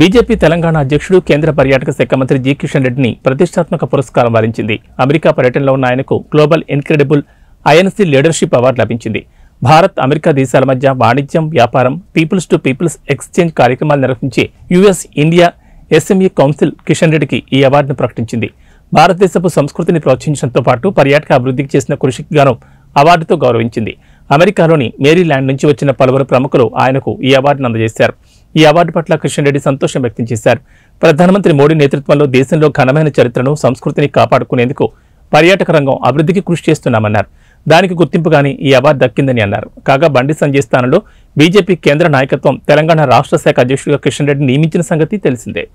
BJP Telangana అధ్యక్షుడు కేంద్ర పర్యాటక శాఖ మంత్రి జీ కిషన్ రెడ్డిని ప్రతిష్టాత్మక పురస్కారం వరించింది అమెరికా పర్యటనలో ఉన్న ఆయనకు global incredible INC leadership award లభించింది భారత్ అమెరికా దేశాల మధ్య వాణిజ్యం వ్యాపారం పీపుల్స్ టు పీపుల్స్ ఎక్స్చేంజ్ కార్యక్రమాలు నిర్వహించే US India SME council Kishan రెడ్డికి ఈ అవార్డును ప్రకటించింది భారతదేశపు సంస్కృతిని ప్రోత్సహించడంతో పాటు పర్యాటక అభివృద్ధికి చేసిన కృషికి గాను అవార్డుతో గౌరవించింది అమెరికాలోని మేరీల్యాండ్ నుంచి వచ్చిన పలువురు ప్రముఖులు ఆయనకు ఈ అవార్డును అందజేశారు ఈ అవార్డు పట్ల కిషన్ సంతోషం వ్యక్తం చేశారు ప్రధానమంత్రి మోడీ నేతృత్వంలో దేశంలో ఘనమైన చరిత్రను సంస్కృతిని కాపాడుకునేందుకు పర్యాటక రంగం అభివృద్ధికి కృషి చేస్తున్నామన్నారు దానికి గుర్తింపుగానే ఈ అవార్డు దక్కిందని అన్నారు కాగా బండి సంజయ్ స్థానంలో బీజేపీ కేంద్ర నాయకత్వం తెలంగాణ రాష్ట్ర శాఖ అధ్యక్షుడిగా కిషన్ రెడ్డి నియమించిన సంగతి తెలిసిందే